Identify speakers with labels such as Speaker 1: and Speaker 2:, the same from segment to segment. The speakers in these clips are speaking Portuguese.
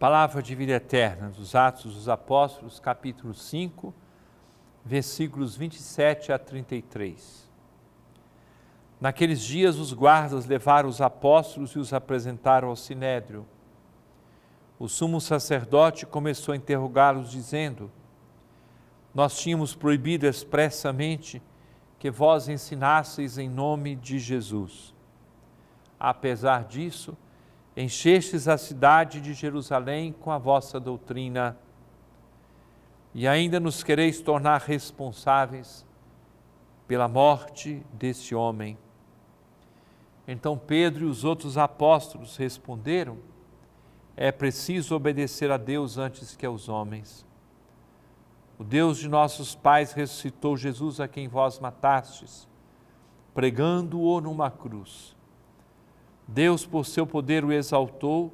Speaker 1: Palavra de vida eterna dos Atos dos Apóstolos, capítulo 5, versículos 27 a 33. Naqueles dias, os guardas levaram os apóstolos e os apresentaram ao sinédrio. O sumo sacerdote começou a interrogá-los, dizendo: Nós tínhamos proibido expressamente que vós ensinasseis em nome de Jesus. Apesar disso, enchestes a cidade de Jerusalém com a vossa doutrina e ainda nos quereis tornar responsáveis pela morte desse homem. Então Pedro e os outros apóstolos responderam: É preciso obedecer a Deus antes que aos homens. O Deus de nossos pais ressuscitou Jesus a quem vós matastes, pregando-o numa cruz Deus, por seu poder, o exaltou,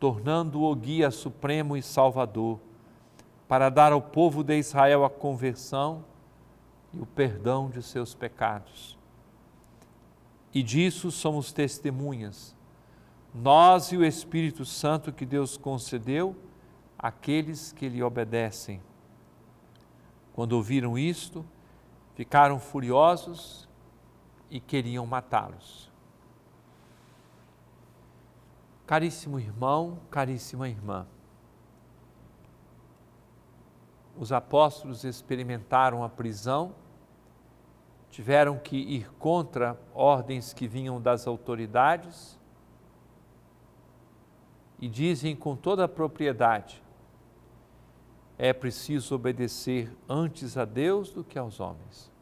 Speaker 1: tornando-o guia supremo e salvador, para dar ao povo de Israel a conversão e o perdão de seus pecados. E disso somos testemunhas, nós e o Espírito Santo que Deus concedeu àqueles que lhe obedecem. Quando ouviram isto, ficaram furiosos e queriam matá-los. Caríssimo irmão, caríssima irmã, os apóstolos experimentaram a prisão, tiveram que ir contra ordens que vinham das autoridades e dizem com toda a propriedade: é preciso obedecer antes a Deus do que aos homens.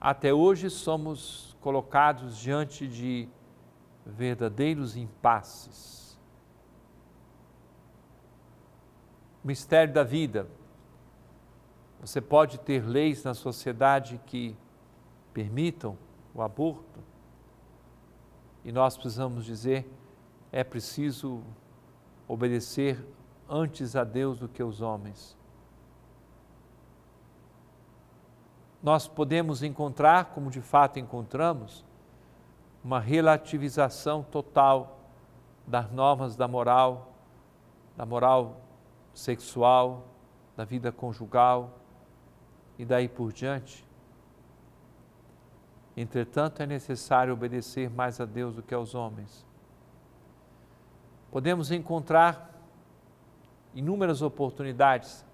Speaker 1: Até hoje somos colocados diante de verdadeiros impasses. Mistério da vida. Você pode ter leis na sociedade que permitam o aborto, e nós precisamos dizer: é preciso obedecer antes a Deus do que aos homens. Nós podemos encontrar, como de fato encontramos, uma relativização total das normas da moral, da moral sexual, da vida conjugal e daí por diante. Entretanto, é necessário obedecer mais a Deus do que aos homens. Podemos encontrar inúmeras oportunidades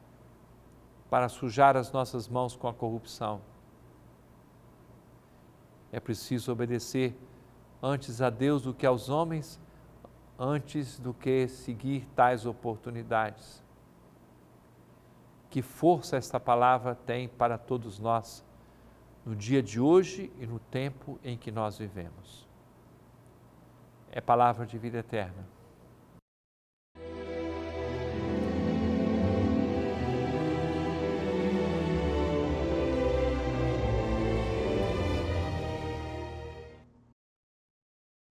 Speaker 1: para sujar as nossas mãos com a corrupção. É preciso obedecer antes a Deus do que aos homens, antes do que seguir tais oportunidades. Que força esta palavra tem para todos nós no dia de hoje e no tempo em que nós vivemos. É palavra de vida eterna.